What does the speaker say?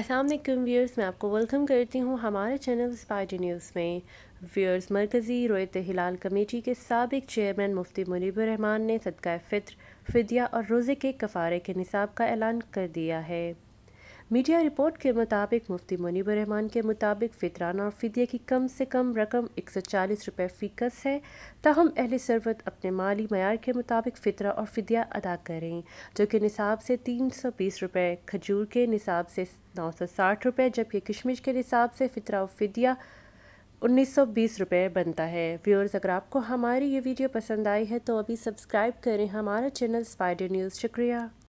Aslam viewers मैं आपको welcome करती हूँ हमारे चैनल स्पाइड न्यूज़ में व्यूअर्स मरकज़ी रोयत हिलाल कमेटी के सबक चेयरमैन मुफ्ती मुनीबरहमान ने सदका फ़ित्र फ़िदिया और रोज़े के कफ़ारे के निसाब का ऐलान कर दिया है मीडिया रिपोर्ट के मुताबिक मुफ्ती मुनीबर रहमान के मुताबिक फितराना और फिदिया की कम से कम रकम एक सौ चालीस रुपये फ़ीकस है तहम अहल सरवत अपने माली मैार के मुताबिक फ़ितरा और फिदिया अदा करें जो कि निसाब से तीन सौ बीस रुपये खजूर के निसाब से नौ सौ साठ रुपये जबकि किशमिश के निसाब से फितरा और फिदिया उन्नीस सौ बीस रुपये बनता है व्यूअर्स अगर आपको हमारी ये वीडियो पसंद आई है तो अभी सब्सक्राइब करें हमारा चैनल स्पाइडर न्यूज़ शुक्रिया